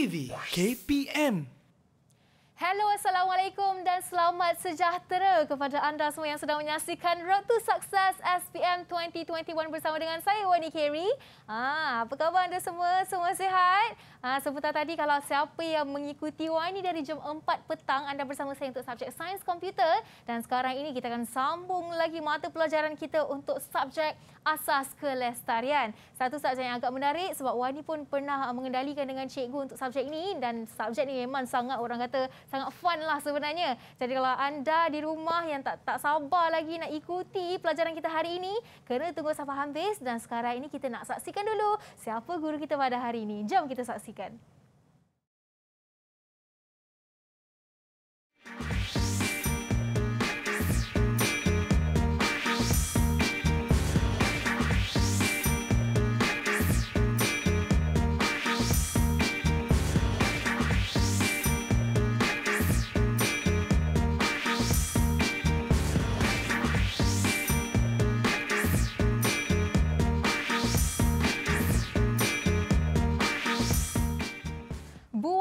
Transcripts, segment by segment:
TV KPM. Hello, Assalamualaikum dan selamat sejahtera kepada anda semua yang sedang menyaksikan Road to Success SPM 2021 bersama dengan saya, Wani Carey. Ah, ha, apa khabar anda semua? Semua sihat? Ha, ah, seputar tadi, kalau siapa yang mengikuti Wani dari jam 4 petang, anda bersama saya untuk subjek Sains Komputer. Dan sekarang ini kita akan sambung lagi mata pelajaran kita untuk subjek asas kelestarian. Satu subjek yang agak menarik sebab Wani pun pernah uh, mengendalikan dengan cikgu untuk subjek ini dan subjek ini memang sangat orang kata sangat fun lah sebenarnya. Jadi kalau anda di rumah yang tak tak sabar lagi nak ikuti pelajaran kita hari ini, kena tunggu sampai habis dan sekarang ini kita nak saksikan dulu siapa guru kita pada hari ini. Jom kita saksikan.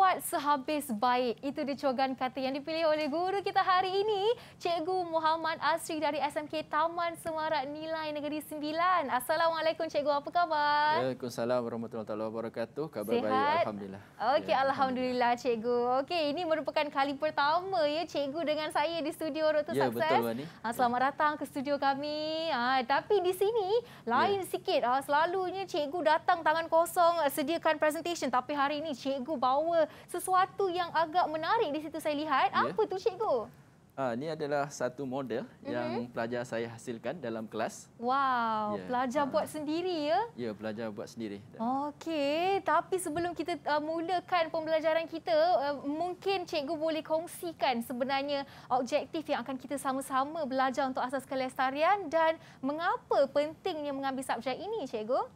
buat sehabis baik. Itu dia cogan kata yang dipilih oleh guru kita hari ini, Cikgu Muhammad Asri dari SMK Taman Semarak Nilai Negeri Sembilan. Assalamualaikum Cikgu, apa khabar? Waalaikumsalam warahmatullahi wabarakatuh. Khabar Sihat? baik, Alhamdulillah. Okey, ya, Alhamdulillah Cikgu. Okey, ini merupakan kali pertama ya Cikgu dengan saya di studio Dr. Ya, Success. Betul, Bani. Ha, selamat ya. datang ke studio kami. Ha, tapi di sini, lain ya. sikit. Ha, selalunya Cikgu datang tangan kosong sediakan presentation. Tapi hari ini Cikgu bawa sesuatu yang agak menarik di situ saya lihat. Yeah. Apa tu cikgu? Ah, ini adalah satu model mm-hmm. yang mhm. pelajar saya hasilkan dalam kelas. Wow, yeah. pelajar ah. buat sendiri ya? Ya, yeah, pelajar buat sendiri. Okey, tapi sebelum kita uh, mulakan pembelajaran kita, uh, mungkin cikgu boleh kongsikan sebenarnya objektif yang akan kita sama-sama belajar untuk asas kelestarian dan mengapa pentingnya mengambil subjek ini, cikgu?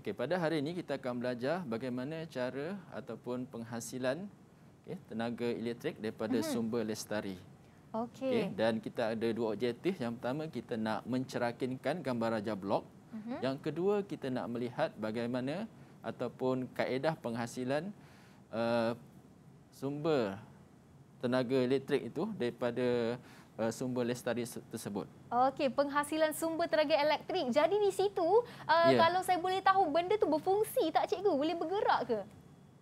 Okey, pada hari ini kita akan belajar bagaimana cara ataupun penghasilan okay, tenaga elektrik daripada mm-hmm. sumber lestari. Okey. Okay, dan kita ada dua objektif. Yang pertama kita nak mencerakinkan gambar raja blok. Mm-hmm. Yang kedua kita nak melihat bagaimana ataupun kaedah penghasilan uh, sumber tenaga elektrik itu daripada uh, sumber lestari tersebut. Okey, penghasilan sumber tenaga elektrik. Jadi di situ uh, eh, yeah. kalau saya boleh tahu benda tu berfungsi tak cikgu? Boleh bergerak ke?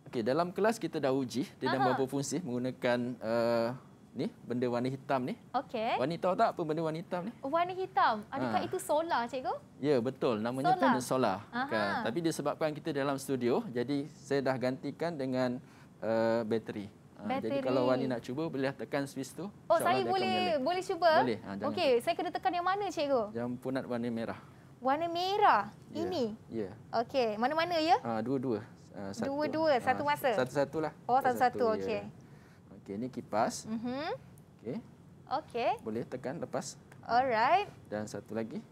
Okey, dalam kelas kita dah uji dia dah berfungsi menggunakan uh, ni benda warna hitam ni. Okey. Warna hitam tak apa benda warna hitam ni? Warna hitam. Adakah ha. itu solar cikgu? Ya, betul. Namanya solar. panel solar. Aha. Kan? Tapi disebabkan kita dalam studio, jadi saya dah gantikan dengan uh, bateri. Ah, Bateri. Jadi kalau Wani nak cuba boleh lah tekan Swiss tu. Oh, saya boleh boleh cuba? Boleh. Ah, okey, saya kena tekan yang mana cikgu? Yang punat warna merah. Warna merah yeah. ini. Ya. Yeah. Okey, mana-mana ya? Ah, dua-dua. Ah, dua-dua satu masa. Satu-satulah. Oh, satu-satu. Okey. Ya. Okey, ini kipas. Uh mm-hmm. -huh. Okey. Okey. Boleh tekan lepas. Alright. Dan satu lagi.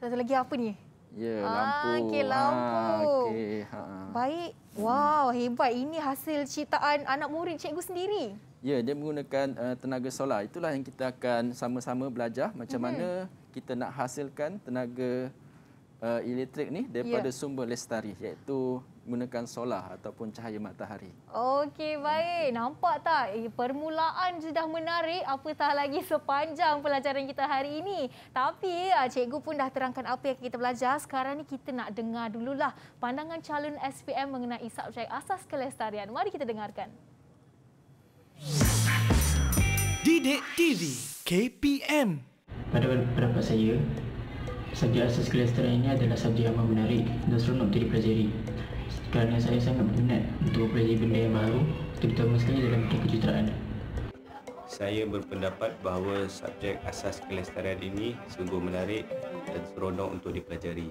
Satu lagi apa ni? Ya, ah, lampu. Okey, ha, lampu. Ah, okay. ha. Baik. Wow, hebat. Ini hasil ciptaan anak murid cikgu sendiri. Ya, dia menggunakan uh, tenaga solar. Itulah yang kita akan sama-sama belajar macam hmm. mana kita nak hasilkan tenaga uh, elektrik ni daripada ya. sumber lestari iaitu menggunakan solar ataupun cahaya matahari. Okey, baik. Nampak tak eh, permulaan sudah menarik apatah lagi sepanjang pelajaran kita hari ini. Tapi ah, cikgu pun dah terangkan apa yang kita belajar. Sekarang ni kita nak dengar dululah pandangan calon SPM mengenai subjek asas kelestarian. Mari kita dengarkan. Didik TV KPM Pada pendapat saya, subjek asas kelestarian ini adalah subjek yang menarik dan seronok untuk dipelajari kerana saya sangat berminat untuk mempelajari benda yang baru terutama sekali dalam bidang kejuruteraan. Saya berpendapat bahawa subjek asas kelestarian ini sungguh menarik dan seronok untuk dipelajari.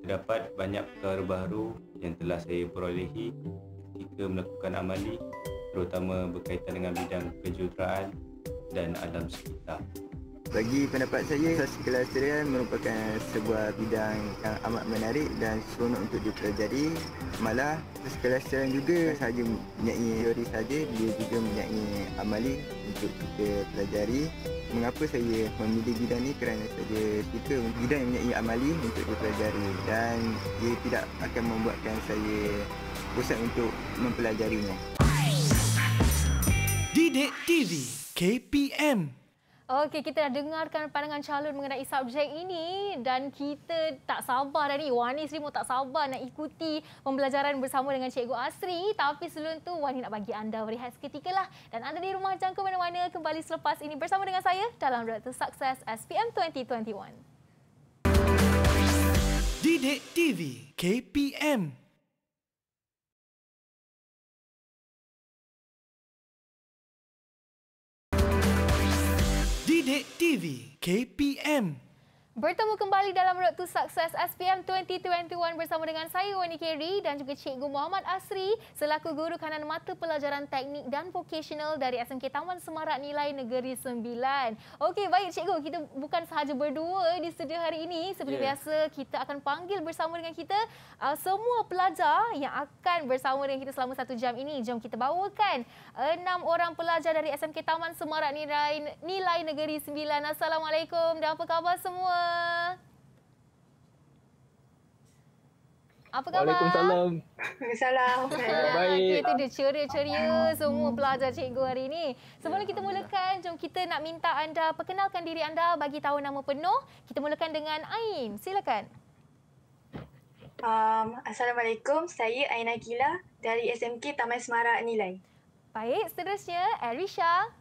Terdapat banyak perkara baru yang telah saya perolehi ketika melakukan amali terutama berkaitan dengan bidang kejuruteraan dan alam sekitar. Bagi pendapat saya, sosikalaterian merupakan sebuah bidang yang amat menarik dan seronok untuk dipelajari. Malah, sosikalaterian juga sahaja menyanyi teori saja, dia juga menyanyi amali untuk kita pelajari. Mengapa saya memilih bidang ini kerana saya suka bidang yang menyanyi amali untuk dipelajari dan dia tidak akan membuatkan saya bosan untuk mempelajarinya. Didik TV KPM Okey, kita dah dengarkan pandangan calon mengenai subjek ini dan kita tak sabar dah ni. Wani Sri tak sabar nak ikuti pembelajaran bersama dengan Cikgu Asri. Tapi sebelum tu, Wani nak bagi anda berehat seketika lah. Dan anda di rumah jangka mana-mana kembali selepas ini bersama dengan saya dalam Red sukses SPM 2021. Didik TV KPM Sidik TV KPM Bertemu kembali dalam Road to Success SPM 2021 bersama dengan saya Wani Kerry dan juga Cikgu Muhammad Asri selaku guru kanan mata pelajaran teknik dan vocational dari SMK Taman Semarak Nilai Negeri 9. Okey, baik Cikgu, kita bukan sahaja berdua di studio hari ini. Seperti yeah. biasa, kita akan panggil bersama dengan kita uh, semua pelajar yang akan bersama dengan kita selama satu jam ini. Jom kita bawakan enam orang pelajar dari SMK Taman Semarak Nilai, Nilai Negeri 9. Assalamualaikum dan apa khabar semua? Apa khabar? Waalaikumsalam. Waalaikumsalam. Baik. Okay, itu dia ceria-ceria semua pelajar cikgu hari ini. Sebelum kita ya. mulakan, jom kita nak minta anda perkenalkan diri anda bagi tahu nama penuh. Kita mulakan dengan Ain. Silakan. Um, Assalamualaikum. Saya Ain Akila dari SMK Taman Semarak Nilai. Baik, seterusnya Arisha.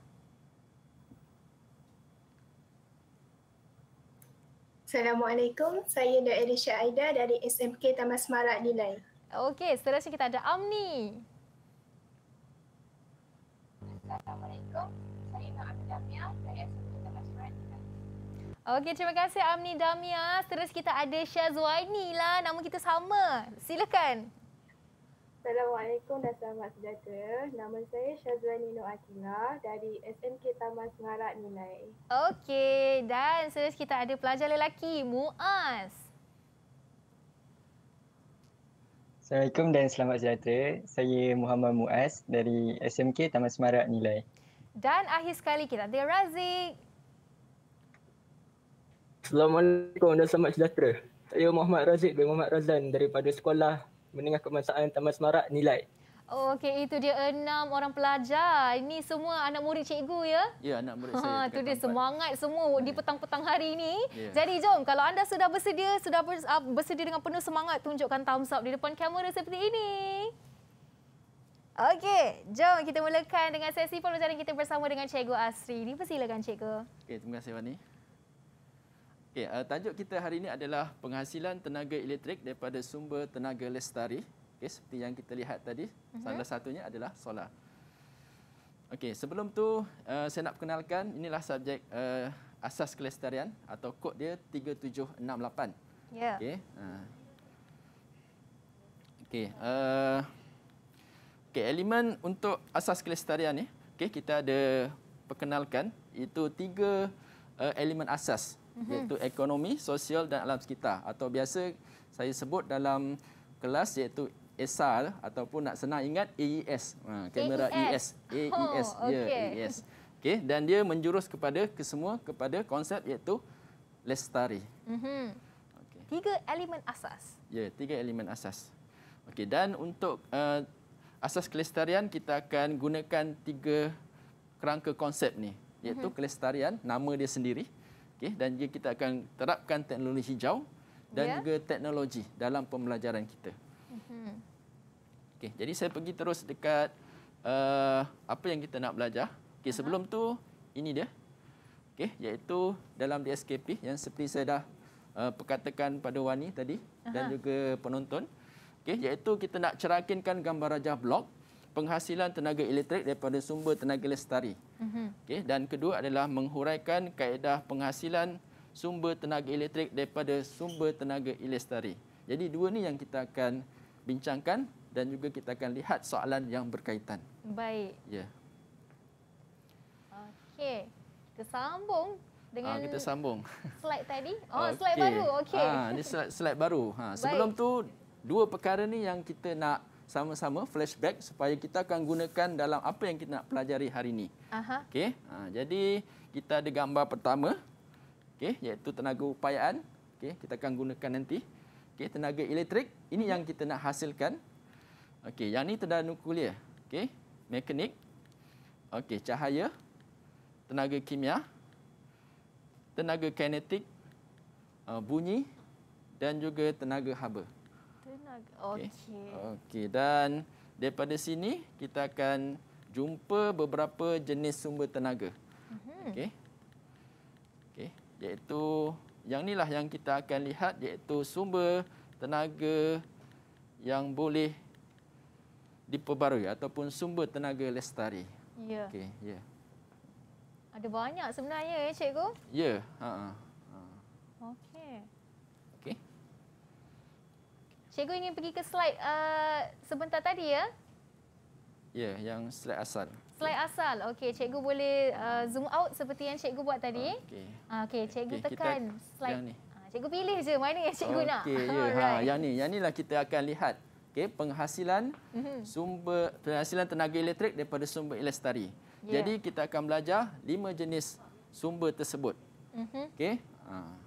Assalamualaikum, saya Dr. Elisha Aida dari SMK Taman Semarak Nilai. Okey, seterusnya kita ada Amni. Assalamualaikum, saya Nur Amni Damia dari SMK Taman Semarak Nilai. Okey, terima kasih Amni Damia. Seterusnya kita ada Syazwaini lah, nama kita sama. Silakan, Assalamualaikum dan selamat sejahtera. Nama saya Syazwani Nur Akina dari SMK Taman Semarak Nilai. Okey, dan selepas kita ada pelajar lelaki, Muaz. Assalamualaikum dan selamat sejahtera. Saya Muhammad Muaz dari SMK Taman Semarak Nilai. Dan akhir sekali kita ada Razik. Assalamualaikum dan selamat sejahtera. Saya Muhammad Razik bin Muhammad Razan daripada Sekolah menengah kebangsaan Taman Semarak nilai. Oh, Okey, itu dia enam orang pelajar. Ini semua anak murid cikgu, ya? Ya, anak murid saya. Itu ha, dia tempat. semangat semua ya. di petang-petang hari ini. Ya. Jadi, jom. Kalau anda sudah bersedia, sudah ah, bersedia dengan penuh semangat, tunjukkan thumbs up di depan kamera seperti ini. Okey, jom kita mulakan dengan sesi pelajaran kita bersama dengan Cikgu Asri. Dipersilakan, Cikgu. Okey, terima kasih, Wani. Okay, uh, eh, tajuk kita hari ini adalah penghasilan tenaga elektrik daripada sumber tenaga lestari. Okay, seperti yang kita lihat tadi, uh-huh. salah satunya adalah solar. Okay, sebelum tu uh, saya nak perkenalkan inilah subjek uh, asas kelestarian atau kod dia 3768. Ya. Yeah. Okay. Uh. Okay, uh, okay, elemen untuk asas kelestarian ni, okay, kita ada perkenalkan itu tiga uh, elemen asas mm-hmm. iaitu ekonomi, sosial dan alam sekitar atau biasa saya sebut dalam kelas iaitu ESAL ataupun nak senang ingat AES. Ha, kamera AES, AES, e oh, ya okay. AES. Okey dan dia menjurus kepada kesemua kepada konsep iaitu lestari. Mm-hmm. Okay. Tiga elemen asas. Ya, tiga elemen asas. okay dan untuk uh, asas kelestarian kita akan gunakan tiga kerangka konsep ni iaitu mm-hmm. kelestarian nama dia sendiri okay, dan juga kita akan terapkan teknologi hijau dan yeah. juga teknologi dalam pembelajaran kita. Mhm. Okay, jadi saya pergi terus dekat uh, apa yang kita nak belajar. Okay, Sebelum tu ini dia, okay, iaitu dalam DSKP yang seperti saya dah uh, perkatakan pada Wani tadi uh dan juga penonton. Okay, iaitu kita nak cerakinkan gambar rajah blog penghasilan tenaga elektrik daripada sumber tenaga lestari. Mm-hmm. Okay, dan kedua adalah menghuraikan kaedah penghasilan sumber tenaga elektrik daripada sumber tenaga lestari. Jadi dua ni yang kita akan bincangkan dan juga kita akan lihat soalan yang berkaitan. Baik. Ya. Yeah. Okey, kita sambung dengan ha, kita sambung. Slide tadi? Oh, okay. slide baru. Okey. Ha, ini slide, slide baru. Ha, sebelum Baik. tu dua perkara ni yang kita nak sama-sama flashback supaya kita akan gunakan dalam apa yang kita nak pelajari hari ini. Okay, Ha, jadi kita ada gambar pertama. okay, iaitu tenaga upayaan. Okay, kita akan gunakan nanti. Okay, tenaga elektrik ini yang kita nak hasilkan. Okay, yang ini tenaga nuklear. Okay, mekanik. Okay, cahaya. Tenaga kimia. Tenaga kinetik. Uh, bunyi dan juga tenaga haba. Okey. Okey dan daripada sini kita akan jumpa beberapa jenis sumber tenaga. Mhm. Okey. Okey, iaitu yang inilah yang kita akan lihat iaitu sumber tenaga yang boleh diperbarui ataupun sumber tenaga lestari. Ya. Okey, ya. Yeah. Ada banyak sebenarnya ya cikgu? Ya, yeah. ha. Uh-huh. Cikgu ingin pergi ke slide uh, sebentar tadi ya? Ya, yeah, yang slide asal. Slide ya. asal. Okey, cikgu boleh uh, zoom out seperti yang cikgu buat tadi. Okey. Ah, okey, cikgu okay, tekan slide. Yang ni. Ah, cikgu pilih je mana yang cikgu okay, nak. Okey, ya. Ha, yang ni. Yang inilah kita akan lihat. Okey, penghasilan mm-hmm. sumber penghasilan tenaga elektrik daripada sumber elestari. Yeah. Jadi kita akan belajar lima jenis sumber tersebut. Mhm. Okey. Ha.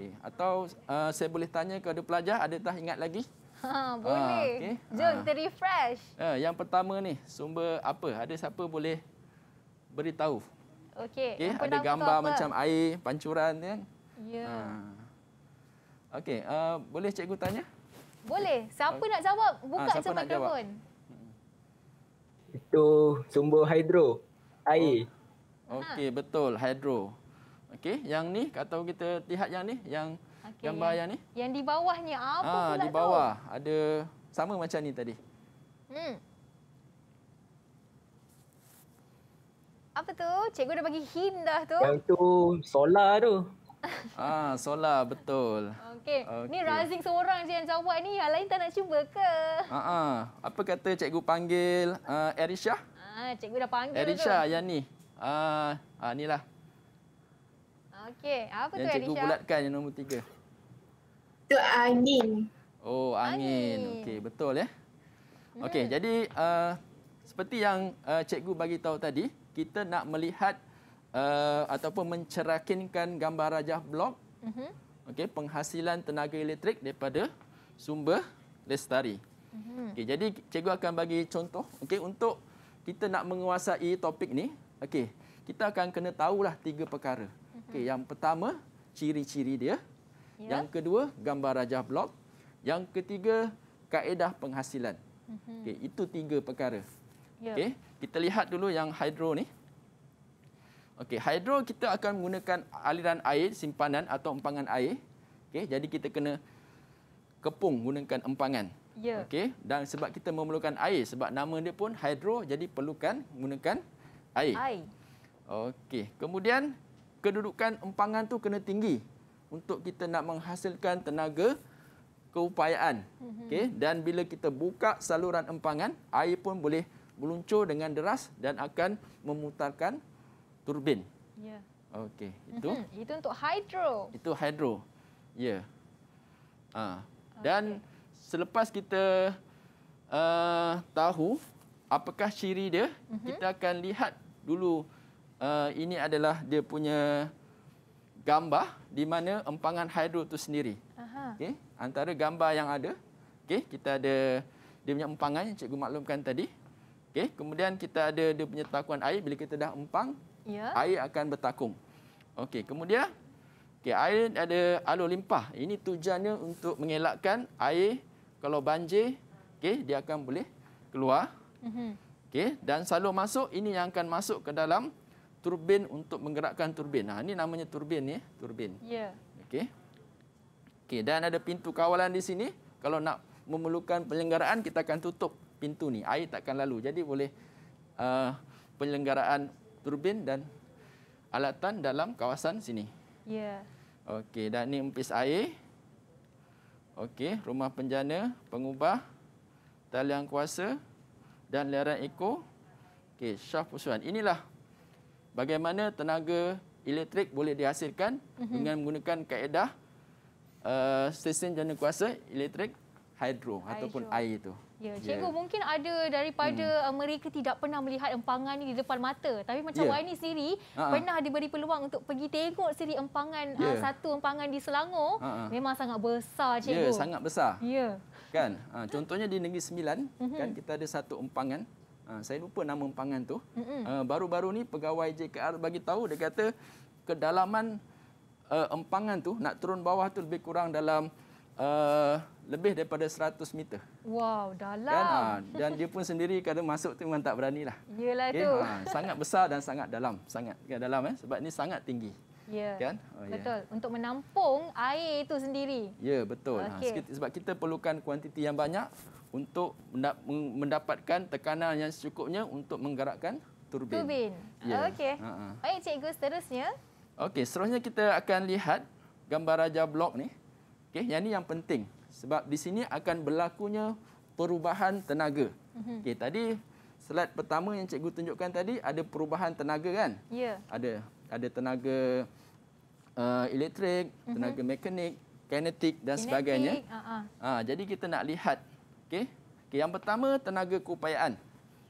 Okey, atau uh, saya boleh tanya kepada pelajar, ada tak ingat lagi? Ha, ah, boleh. Ha, okay. Jom ha. refresh. Uh, yang pertama ni, sumber apa? Ada siapa boleh beritahu? Okey, okay. ada gambar apa? macam air pancuran kan? Ya. Yeah. Ya. Ha. Okey, uh, boleh cikgu tanya? Boleh. Siapa okay. nak jawab? Ah, Buka ha, siapa nak jawab? Itu sumber hidro, air. Oh. Okey, ha. betul. Hidro. Okey, yang ni atau kita lihat yang ni, yang okay. gambar yang ni. Yang di bawahnya apa ha, pula tu? Ah, di bawah tu? ada sama macam ni tadi. Hmm. Apa tu? Cikgu dah bagi hint dah tu. Yang tu solar tu. Ah, solar betul. Okey. Okay. Ni rising seorang je yang jawab ni, yang lain tak nak cuba ke? Ha ah. Apa kata cikgu panggil uh, Erisha? Ah, cikgu dah panggil Erisha, tu. Erisha yang ni. Ah, ah inilah. Okey, apa yang tu Alisha? Yang cikgu bulatkan yang nombor tiga. Itu angin. Oh, angin. angin. Okey, betul ya. Okey, hmm. jadi uh, seperti yang uh, cikgu bagi tahu tadi, kita nak melihat uh, ataupun mencerakinkan gambar rajah blok. Hmm. Okey, penghasilan tenaga elektrik daripada sumber lestari. Hmm. Okey, jadi cikgu akan bagi contoh. Okey, untuk kita nak menguasai topik ini, okey, kita akan kena tahulah tiga perkara. Okey, hmm. yang pertama ciri-ciri dia. Yeah. Yang kedua gambar rajah blok. Yang ketiga kaedah penghasilan. Mhm. Okey, itu tiga perkara. Yeah. Okey, kita lihat dulu yang hidro ni. Okey, hidro kita akan menggunakan aliran air simpanan atau empangan air. Okey, jadi kita kena kepung gunakan empangan. Yeah. Okey, dan sebab kita memerlukan air sebab nama dia pun hidro jadi perlukan menggunakan air. Air. Okey, kemudian kedudukan empangan tu kena tinggi untuk kita nak menghasilkan tenaga keupayaan. Mhm. Okey, dan bila kita buka saluran empangan, air pun boleh meluncur dengan deras dan akan memutarkan turbin. Ya. Yeah. Okey, mhm. itu. itu untuk hidro. Itu hidro. Ya. Yeah. Ha. Ah. Okay. Dan selepas kita uh, tahu apakah ciri dia, mhm. kita akan lihat dulu Eh, ini adalah dia punya gambar di mana empangan hidro itu sendiri. Okey, antara gambar yang ada, okey, kita ada dia punya empangan yang cikgu maklumkan tadi. Okey, kemudian kita ada dia punya takuan air bila kita dah empang, ya. air akan bertakung. Okey, kemudian okey, air ada alur limpah. Ini tujuannya untuk mengelakkan air kalau banjir, okey, dia akan boleh keluar. Mhm. Okey, dan selalu masuk ini yang akan masuk ke dalam turbin untuk menggerakkan turbin. Nah, ha, ini namanya turbin ya, turbin. Ya. Yeah. Okey. Okey, dan ada pintu kawalan di sini. Kalau nak memerlukan penyelenggaraan, kita akan tutup pintu ni. Air takkan lalu. Jadi boleh uh, penyelenggaraan turbin dan alatan dalam kawasan sini. Ya. Yeah. Okey, dan ni empis air. Okey, rumah penjana, pengubah, talian kuasa dan liaran ekor. Okey, syaf pusuan. Inilah bagaimana tenaga elektrik boleh dihasilkan mm-hmm. dengan menggunakan kaedah uh, eh, stesen jana kuasa elektrik hidro, hidro. ataupun air itu. Ya, ya, cikgu yeah. mungkin ada daripada hmm. mereka tidak pernah melihat empangan ini di depan mata. Tapi macam yeah. Waini sendiri uh-huh. pernah diberi peluang untuk pergi tengok sendiri empangan yeah. Ya. satu empangan di Selangor. Uh-huh. Memang sangat besar ya, cikgu. Ya, yeah, sangat besar. Ya. Yeah. Kan? Uh, contohnya di Negeri Sembilan, uh-huh. kan kita ada satu empangan. Ah, saya lupa nama empangan tu. Mm-hmm. baru-baru ni pegawai JKR bagi tahu dia kata kedalaman uh, empangan tu nak turun bawah tu lebih kurang dalam uh, lebih daripada 100 meter. Wow, dalam. Kan, uh, dan dia pun sendiri kadang masuk tu memang tak beranilah. Iyalah okay, tu. Uh, sangat besar dan sangat dalam, sangat kan, dalam eh sebab ni sangat tinggi. Ya. Yeah. Kan? Oh, ya. betul. Untuk menampung air itu sendiri. Ya, yeah, betul. Okay. Ha, sebab kita perlukan kuantiti yang banyak untuk mendapatkan tekanan yang secukupnya untuk menggerakkan turbin. Turbin. Ya. Okey. Ha, ha. Baik cikgu seterusnya. Okey, seterusnya kita akan lihat gambar raja blok ni. Okey, yang ni yang penting sebab di sini akan berlakunya perubahan tenaga. Mhm. Okey, tadi slide pertama yang cikgu tunjukkan tadi ada perubahan tenaga kan? Ya. Ada ada tenaga uh, elektrik, mhm. tenaga uh -huh. mekanik, kinetik dan kinetik. sebagainya. Uh ha, -huh. ha, jadi kita nak lihat Okey. Okey, yang pertama tenaga keupayaan.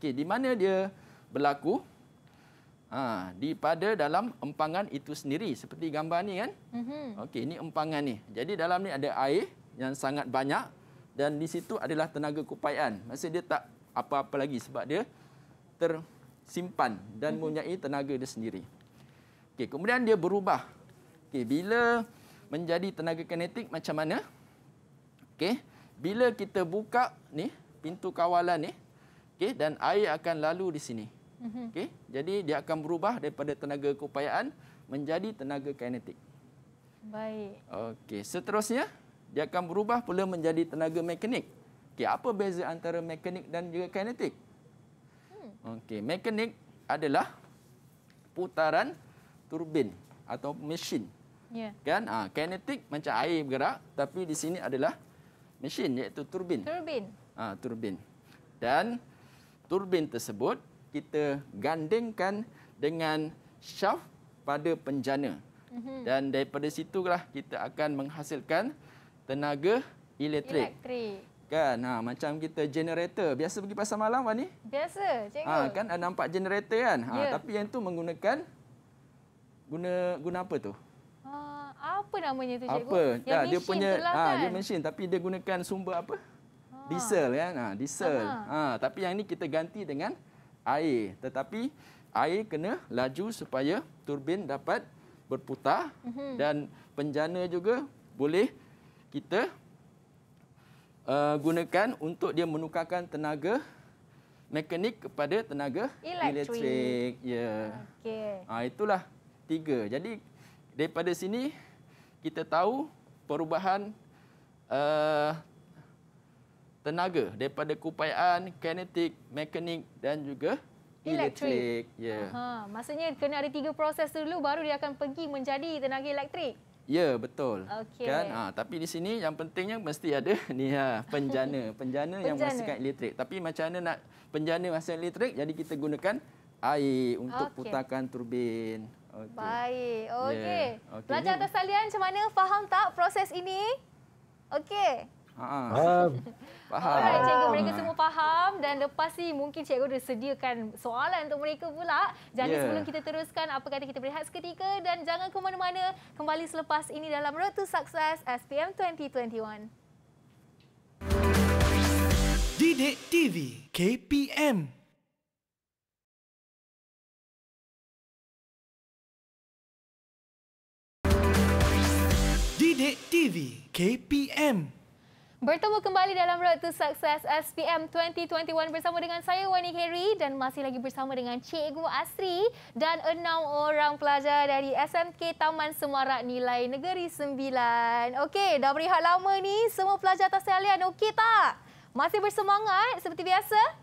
Okey, di mana dia berlaku? Ha, di pada dalam empangan itu sendiri seperti gambar ni kan? Mhm. Mm Okey, ini empangan ni. Jadi dalam ni ada air yang sangat banyak dan di situ adalah tenaga keupayaan. Maksud dia tak apa-apa lagi sebab dia tersimpan dan mm -hmm. mempunyai tenaga dia sendiri. Okey, kemudian dia berubah. Okey, bila menjadi tenaga kinetik macam mana? Okey bila kita buka ni pintu kawalan ni okay dan air akan lalu di sini mhm. okay. jadi dia akan berubah daripada tenaga keupayaan menjadi tenaga kinetik baik Okay, seterusnya dia akan berubah pula menjadi tenaga mekanik Okay, apa beza antara mekanik dan juga kinetik hmm. Okay, mekanik adalah putaran turbin atau mesin yeah. kan ha, kinetik macam air bergerak tapi di sini adalah mesin iaitu turbin. Turbin. Ha, turbin. Dan turbin tersebut kita gandingkan dengan shaft pada penjana. Mm-hmm. Dan daripada situlah kita akan menghasilkan tenaga elektrik. Elektrik. Kan? Ha, macam kita generator. Biasa pergi pasar malam, Wani? Biasa, cikgu. Ha, kan ada nampak generator kan? Ha, yeah. Tapi yang tu menggunakan guna guna apa tu? apa namanya tu cikgu? Apa? Yang tak, ah, dia punya lah, kan? dia mesin tapi dia gunakan sumber apa? Ha. Diesel kan. Ha, diesel. Ha, tapi yang ini kita ganti dengan air. Tetapi air kena laju supaya turbin dapat berputar mm -hmm. dan penjana juga boleh kita uh, gunakan untuk dia menukarkan tenaga mekanik kepada tenaga elektrik ya yeah. okey ha, itulah tiga jadi daripada sini kita tahu perubahan uh, tenaga daripada kupaian kinetik, mekanik dan juga elektrik. Ya. Yeah. Ha, maksudnya kena ada tiga proses dulu baru dia akan pergi menjadi tenaga elektrik. Ya, yeah, betul. Okay. Kan? Ha, tapi di sini yang pentingnya mesti ada ni ha, penjana, penjana yang menghasilkan elektrik. Tapi macam mana nak penjana menghasilkan elektrik? Jadi kita gunakan air untuk okay. putarkan turbin. Okay. Baik. Ya, okey. Yeah. Okay. Belajar atas talian macam mana? Faham tak proses ini? Okey. Faham. faham. Alright, cikgu mereka semua faham dan lepas ni mungkin cikgu dah sediakan soalan untuk mereka pula. Jadi yeah. sebelum kita teruskan, apa kata kita berehat seketika dan jangan ke mana-mana. Kembali selepas ini dalam Road to Success SPM 2021. Didik TV KPM Didik TV KPM Bertemu kembali dalam Road to Success SPM 2021 bersama dengan saya Wani Kerry dan masih lagi bersama dengan Cikgu Asri dan enam orang pelajar dari SMK Taman Semarak Nilai Negeri sembilan. Okey, dah berehat lama ni semua pelajar atas talian okey tak? Masih bersemangat seperti biasa?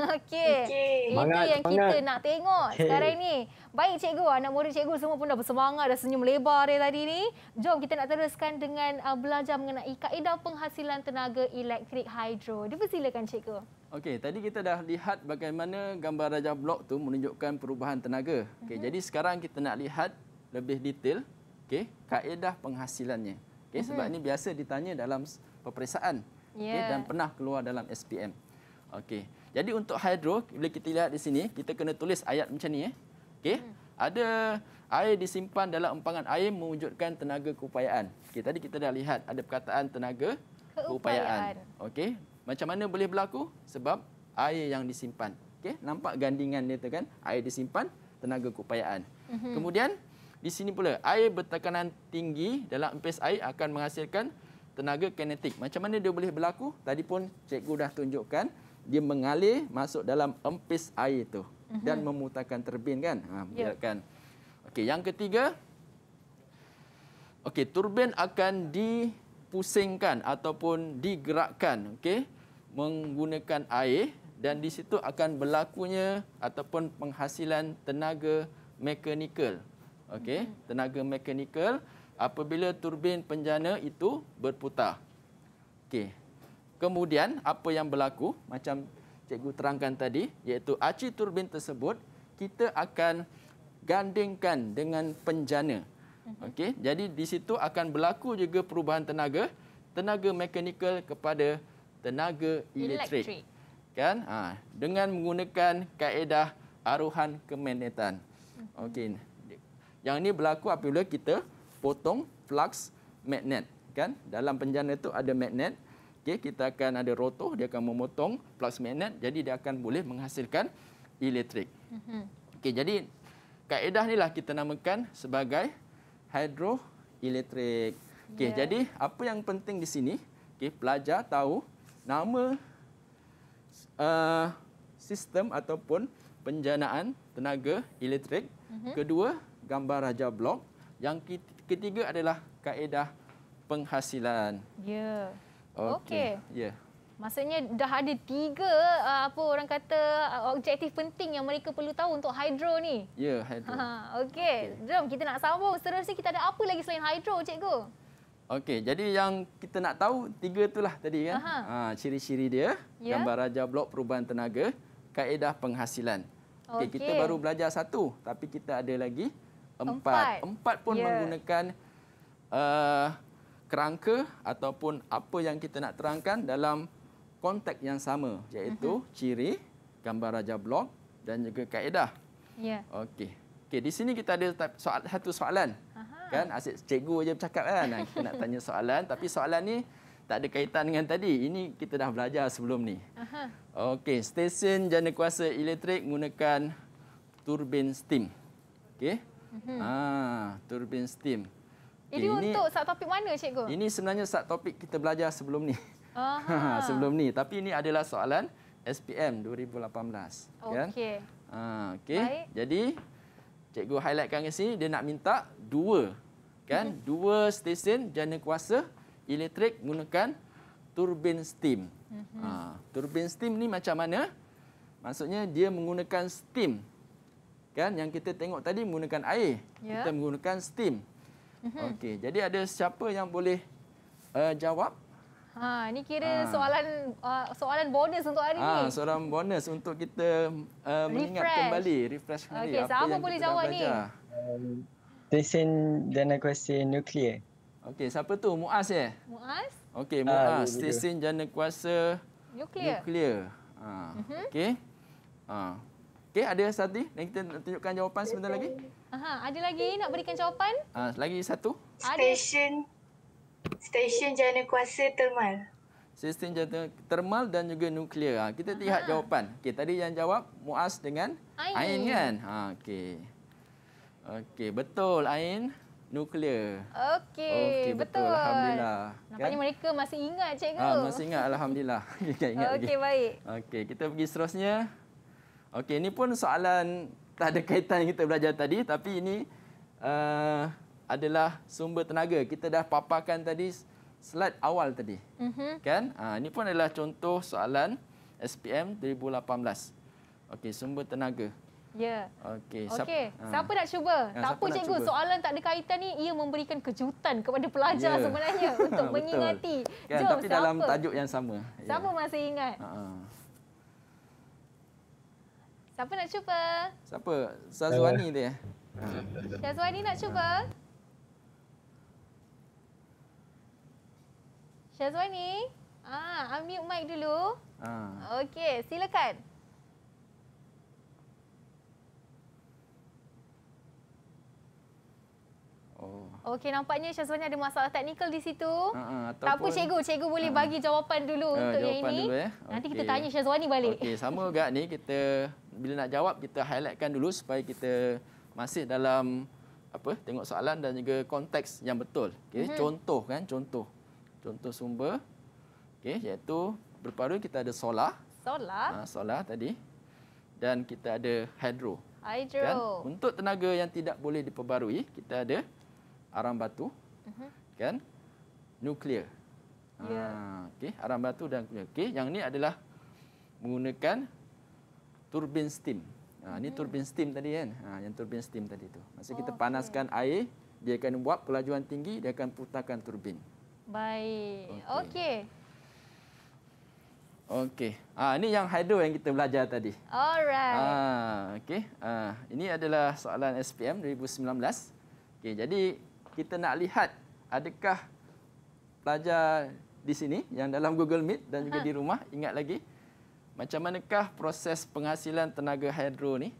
Okey. Okay. Itu yang semangat. kita nak tengok okay. sekarang ni. Baik cikgu, anak murid cikgu semua pun dah bersemangat, dah senyum lebar dari tadi ni. Jom kita nak teruskan dengan uh, belajar mengenai kaedah penghasilan tenaga elektrik hidro. Dipersilakan cikgu. Okey, tadi kita dah lihat bagaimana gambar raja blok tu menunjukkan perubahan tenaga. Okey, uh mhm. -huh. jadi sekarang kita nak lihat lebih detail okey, kaedah penghasilannya. Okey, uh mhm. -huh. sebab ini biasa ditanya dalam peperiksaan. Yeah. Okey, ya. dan pernah keluar dalam SPM. Okey. Jadi untuk hidro, bila kita lihat di sini, kita kena tulis ayat macam ni. Eh. okay? Hmm. Ada air disimpan dalam empangan air mewujudkan tenaga keupayaan. Okay, tadi kita dah lihat ada perkataan tenaga keupayaan. okay? Macam mana boleh berlaku? Sebab air yang disimpan. okay? nampak gandingan dia tu kan? Air disimpan, tenaga keupayaan. Mm -hmm. Kemudian di sini pula, air bertekanan tinggi dalam empis air akan menghasilkan tenaga kinetik. Macam mana dia boleh berlaku? Tadi pun cikgu dah tunjukkan dia mengalir masuk dalam empis air tu mm-hmm. dan memutarkan turbin kan ha biarkan ya. yeah. okey yang ketiga okey turbin akan dipusingkan ataupun digerakkan okey menggunakan air dan di situ akan berlakunya ataupun penghasilan tenaga mekanikal okey mm-hmm. tenaga mekanikal apabila turbin penjana itu berputar okey Kemudian apa yang berlaku macam cikgu terangkan tadi iaitu aci turbin tersebut kita akan gandingkan dengan penjana. Mhm. Okey, jadi di situ akan berlaku juga perubahan tenaga tenaga mekanikal kepada tenaga elektrik. Kan? Ha, dengan menggunakan kaedah aruhan kemagnetan. Mhm. Okey. Yang ini berlaku apabila kita potong flux magnet, kan? Dalam penjana itu ada magnet. Okey, kita akan ada rotor, dia akan memotong plus magnet, jadi dia akan boleh menghasilkan elektrik. Mhm. Okey, jadi kaedah inilah kita namakan sebagai hidroelektrik. Okey, yeah. jadi apa yang penting di sini, okey, pelajar tahu nama uh, sistem ataupun penjanaan tenaga elektrik. Mhm. Kedua, gambar raja blok. Yang ketiga adalah kaedah penghasilan. Ya. Yeah. Okey. Okay. Yeah. Maksudnya dah ada tiga uh, apa orang kata uh, objektif penting yang mereka perlu tahu untuk hydro ni. Ya, yeah, hydro. Ha, okey. Okay. Jom kita nak sambung. Seterusnya kita ada apa lagi selain hydro, cikgu? Okey, jadi yang kita nak tahu tiga itulah tadi kan. Ha, ciri-ciri dia, yeah. gambar raja blok perubahan tenaga, kaedah penghasilan. Okey, okay. kita baru belajar satu, tapi kita ada lagi empat. Empat, empat pun yeah. menggunakan uh, kerangka ataupun apa yang kita nak terangkan dalam konteks yang sama iaitu uh-huh. ciri gambar raja blok dan juga kaedah. Ya. Yeah. Okey. Okey, di sini kita ada soal satu soalan. Aha. Kan asyik ah, cikgu aje bercakap kan. Kita nak tanya soalan tapi soalan ni tak ada kaitan dengan tadi. Ini kita dah belajar sebelum ni. Okey, stesen jana kuasa elektrik menggunakan turbin steam. Okey. Uh-huh. Ah, turbin steam. Okay, ini, ini untuk subtopik mana cikgu? Ini sebenarnya topik kita belajar sebelum ni. sebelum ni. Tapi ini adalah soalan SPM 2018. Ya? Okey. Ha, okay. Jadi cikgu highlightkan kat sini dia nak minta dua kan? Hmm. Dua stesen jana kuasa elektrik menggunakan turbin steam. Hmm. Ha, turbin steam ni macam mana? Maksudnya dia menggunakan steam. Kan yang kita tengok tadi menggunakan air. Yeah. Kita menggunakan steam. Mm-hmm. Okey, jadi ada siapa yang boleh uh, jawab? Ha, ini kira ha. soalan uh, soalan bonus untuk hari ha, ni. Ah, soalan bonus untuk kita uh, mengingat kembali, refresh kembali. Okey, siapa yang boleh jawab ni? Tesin jana kuasa nuklear. Okey, siapa tu? Muaz ya? Eh? Muaz. Okey, Muaz. Uh, Tesin jana kuasa nuklear. nuklear. Ha. Mm-hmm. Okey. Ha. Okey, ada satu lagi? kita tunjukkan jawapan sebentar lagi. Aha, ada lagi nak berikan jawapan? Uh, lagi satu. Station Station Jana Kuasa Termal. Sistem jana termal dan juga nuklear. Ah, kita Aha. lihat jawapan. Okey, tadi yang jawab Muaz dengan Ain, Ain kan? Ha, okey. Okey, betul Ain nuklear. Okey, okay, betul. betul. Alhamdulillah. Nampaknya kan? mereka masih ingat cikgu. Ha, masih ingat alhamdulillah. ingat okay, baik. Okey, kita pergi seterusnya. Okey, ini pun soalan tak ada kaitan yang kita belajar tadi tapi ini uh, adalah sumber tenaga kita dah paparkan tadi slide awal tadi mm-hmm. kan uh, ini pun adalah contoh soalan SPM 2018 okey sumber tenaga Ya. Okey. Siapa, okay. Ha. siapa nak cuba? Ha, tak apa cikgu, cuba. soalan tak ada kaitan ni ia memberikan kejutan kepada pelajar yeah. sebenarnya untuk mengingati. Kan, Jom, tapi siapa? dalam tajuk yang sama. Siapa ya. yeah. masih ingat? Ha. ha. Siapa nak cuba? Siapa? Sazwani dia. Ha. Sazwani nak cuba? Sazwani? Ah, ha, ambil mic dulu. Ah. Okey, silakan. Oh. Okey nampaknya Syazwani ada masalah teknikal di situ. Uh, tak apa cikgu, cikgu boleh uh, bagi jawapan dulu uh, untuk jawapan yang ini. Dulu, ya? Nanti okay. kita tanya Syazwani balik. Okey sama juga ni kita bila nak jawab kita highlightkan dulu supaya kita masih dalam apa tengok soalan dan juga konteks yang betul. Okey, mm-hmm. contoh kan, contoh. Contoh sumber. Okey, iaitu berparu kita ada solar. Solar. Ha, solar tadi. Dan kita ada hydro Hidro. Kan? Untuk tenaga yang tidak boleh diperbarui, kita ada arang batu. Mm-hmm. Kan? Nuklear. Yeah. Ha, ya. okey, arang batu dan okey, yang ni adalah menggunakan turbin steam. Ha, ini hmm. turbin steam tadi kan? Ha, yang turbin steam tadi tu. Maksudnya kita oh, panaskan okay. air, dia akan buat pelajuan tinggi, dia akan putarkan turbin. Baik. Okey. Okey. Okay. Ha, ini yang hydro yang kita belajar tadi. Alright. Ha, Okey. Ha, ini adalah soalan SPM 2019. Okey, jadi kita nak lihat adakah pelajar di sini yang dalam Google Meet dan juga di rumah ingat lagi macam manakah proses penghasilan tenaga hidro ni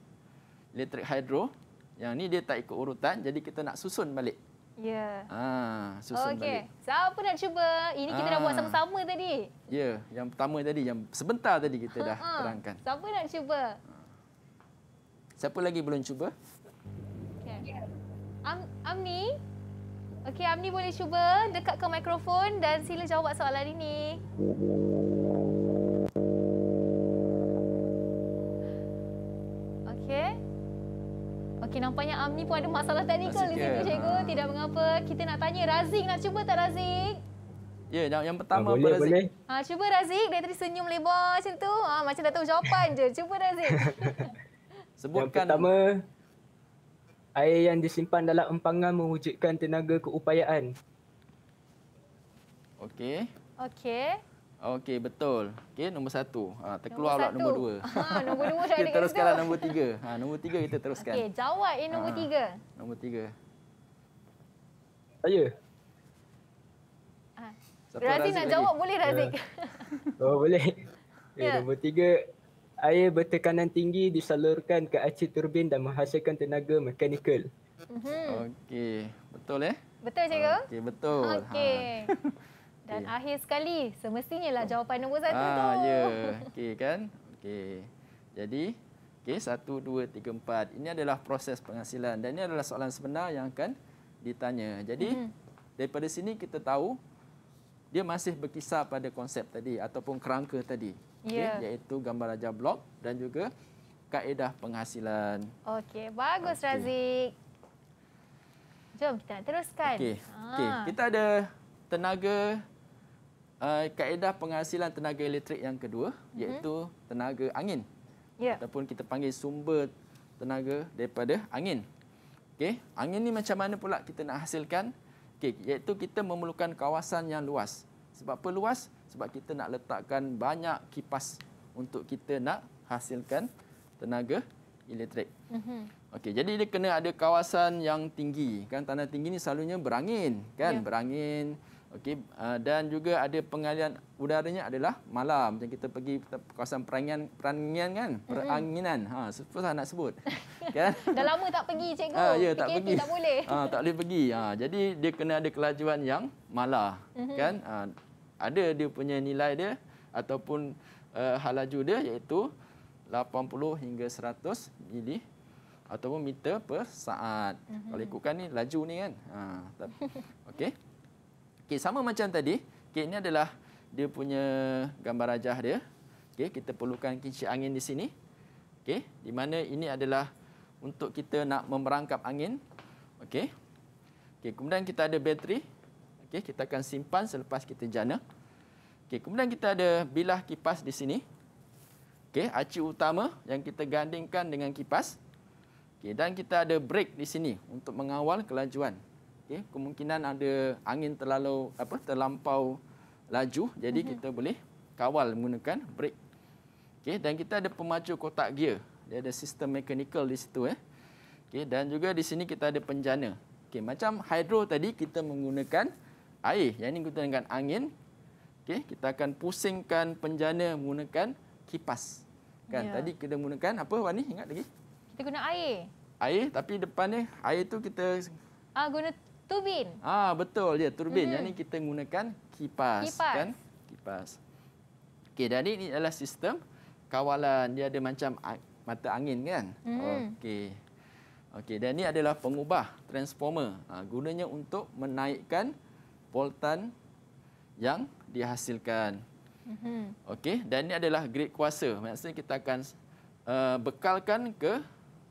elektrik hidro yang ni dia tak ikut urutan jadi kita nak susun balik ya yeah. ah susun okay. balik siapa nak cuba ini kita dah buat ah. sama-sama tadi ya yeah, yang pertama tadi yang sebentar tadi kita dah uh-huh. terangkan siapa nak cuba siapa lagi belum cuba okey am amni okey amni boleh cuba dekatkan mikrofon dan sila jawab soalan ini nampaknya Amni pun ada masalah teknikal di sini, Cikgu. Ha. Tidak mengapa. Kita nak tanya Razik. Nak cuba tak, Razik? Ya, yang, yang pertama ha, boleh, Razik? Ha, ah, cuba, Razik. Dia tadi senyum lebar macam tu. Ha, macam dah tahu jawapan je. Cuba, Razik. Sebutkan. Yang pertama, air yang disimpan dalam empangan mewujudkan tenaga keupayaan. Okey. Okey. Okey, betul. Okey, nombor satu. Ha, terkeluar pula nombor dua. Ha, nombor dua saya kita teruskan lah nombor tiga. Ha, nombor tiga kita teruskan. Okey, jawab eh nombor ha, tiga. Nombor tiga. Saya. Ha. Ah. Razik, Razik nak lagi? jawab boleh ya. Razik? Uh, oh, boleh. Okay, yeah. Nombor tiga. Air bertekanan tinggi disalurkan ke aci turbin dan menghasilkan tenaga mekanikal. Mm -hmm. Okey, betul eh? Betul cikgu? Okey, betul. Okey. Ha. Dan okay. akhir sekali, semestinya lah oh. jawapan nombor satu ah, tu. Ya, okey kan? Okay. Jadi, okay satu, dua, tiga, empat. Ini adalah proses penghasilan. Dan ini adalah soalan sebenar yang akan ditanya. Jadi, hmm. daripada sini kita tahu, dia masih berkisar pada konsep tadi ataupun kerangka tadi. Okay, yeah. Iaitu gambar raja blok dan juga kaedah penghasilan. Okey, bagus okay. Razik. Jom kita teruskan. Okey, okay. Ah. kita ada tenaga Eh, kaedah penghasilan tenaga elektrik yang kedua mm-hmm. iaitu tenaga angin. Yeah. Ataupun kita panggil sumber tenaga daripada angin. Okey, angin ni macam mana pula kita nak hasilkan? Okey, iaitu kita memerlukan kawasan yang luas. Sebab apa luas? Sebab kita nak letakkan banyak kipas untuk kita nak hasilkan tenaga elektrik. Mm-hmm. Okey, jadi dia kena ada kawasan yang tinggi. Kan tanah tinggi ni selalunya berangin, kan? Yeah. Berangin. Okey, ah, dan juga ada pengalian udaranya adalah malam. Macam kita pergi kawasan perangian, perangian kan? Peranginan. Ha, susah nak sebut. kan? Dah lama tak pergi, cikgu. Ha, ya, tak pergi. Tak boleh. Ha, tak boleh pergi. Ha, jadi dia kena ada kelajuan yang malah. Uh-huh. Kan? Ha, ada dia punya nilai dia ataupun uh, halaju dia iaitu 80 hingga 100 mili ataupun meter per saat. Uh-huh. Kalau ikutkan ni laju ni kan. Ha, Okey. Okey, sama macam tadi. Okey, ini adalah dia punya gambar rajah dia. Okey, kita perlukan kincir angin di sini. Okey, di mana ini adalah untuk kita nak memerangkap angin. Okey. Okey, kemudian kita ada bateri. Okey, kita akan simpan selepas kita jana. Okey, kemudian kita ada bilah kipas di sini. Okey, aci utama yang kita gandingkan dengan kipas. Okey, dan kita ada brake di sini untuk mengawal kelajuan okey kemungkinan ada angin terlalu apa terlampau laju jadi uh-huh. kita boleh kawal menggunakan brake okey dan kita ada pemacu kotak gear dia ada sistem mechanical di situ eh okey dan juga di sini kita ada penjana okey macam hidro tadi kita menggunakan air yang ini kita gunakan angin okey kita akan pusingkan penjana menggunakan kipas kan yeah. tadi kita gunakan apa Wan ni ingat lagi kita guna air air tapi depannya air tu kita ah guna Turbin. Ah betul dia ya, turbin. Hmm. Yang ni hmm. kita gunakan kipas, kipas. kan? Kipas. Okey, dan ini adalah sistem kawalan. Dia ada macam mata angin kan? Hmm. Okey. Okey, dan ini adalah pengubah transformer. Ha, gunanya untuk menaikkan voltan yang dihasilkan. Hmm. Okey, dan ini adalah grid kuasa. Maksudnya kita akan uh, bekalkan ke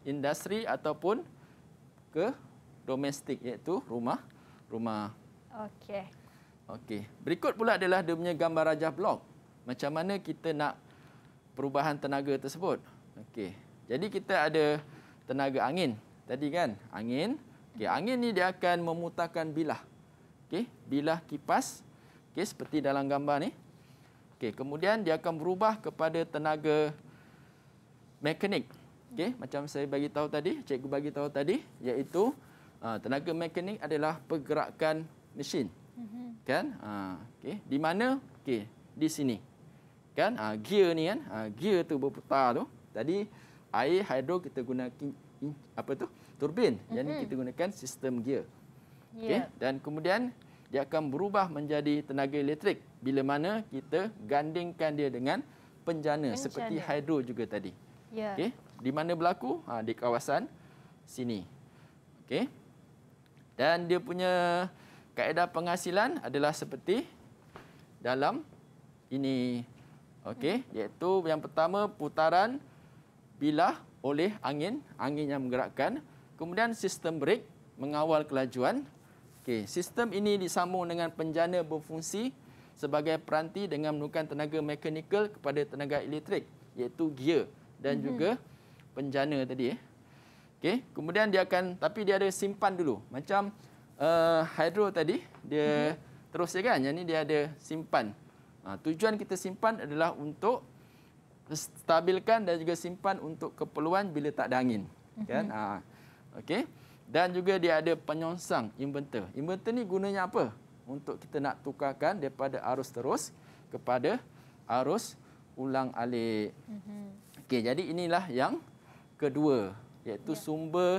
industri ataupun ke domestik iaitu rumah rumah. Okey. Okey. Berikut pula adalah dia punya gambar rajah blok. Macam mana kita nak perubahan tenaga tersebut? Okey. Jadi kita ada tenaga angin. Tadi kan angin. Okey, angin ni dia akan memutarkan bilah. Okey, bilah kipas. Okey, seperti dalam gambar ni. Okey, kemudian dia akan berubah kepada tenaga mekanik. Okey, macam saya bagi tahu tadi, cikgu bagi tahu tadi iaitu Ah, tenaga mekanik adalah pergerakan mesin. Mm-hmm. Kan? Ha, ah, okay. Di mana? Okay. Di sini. Kan? Ha, gear ni kan? Ha, gear tu berputar tu. Tadi air hidro kita guna apa tu? Turbin. Mm-hmm. Yang ni mm-hmm. kita gunakan sistem gear. Yeah. Okay. Dan kemudian dia akan berubah menjadi tenaga elektrik bila mana kita gandingkan dia dengan penjana, penjana. seperti hidro juga tadi. Yeah. Okay. Di mana berlaku? Ha, di kawasan sini. Okay dan dia punya kaedah penghasilan adalah seperti dalam ini okey iaitu yang pertama putaran bilah oleh angin angin yang menggerakkan kemudian sistem brake mengawal kelajuan okey sistem ini disambung dengan penjana berfungsi sebagai peranti dengan menukar tenaga mekanikal kepada tenaga elektrik iaitu gear dan mm -hmm. juga penjana tadi eh Okey, kemudian dia akan tapi dia ada simpan dulu. Macam uh, hydro tadi, dia hmm. terus dia kan. Yang ni dia ada simpan. Uh, tujuan kita simpan adalah untuk stabilkan dan juga simpan untuk keperluan bila tak ada angin. Hmm. Kan? Uh, Okey. Dan juga dia ada penyongsang inverter. Inverter ni gunanya apa? Untuk kita nak tukarkan daripada arus terus kepada arus ulang-alik. Mm -hmm. Okey, jadi inilah yang kedua iaitu ya. sumber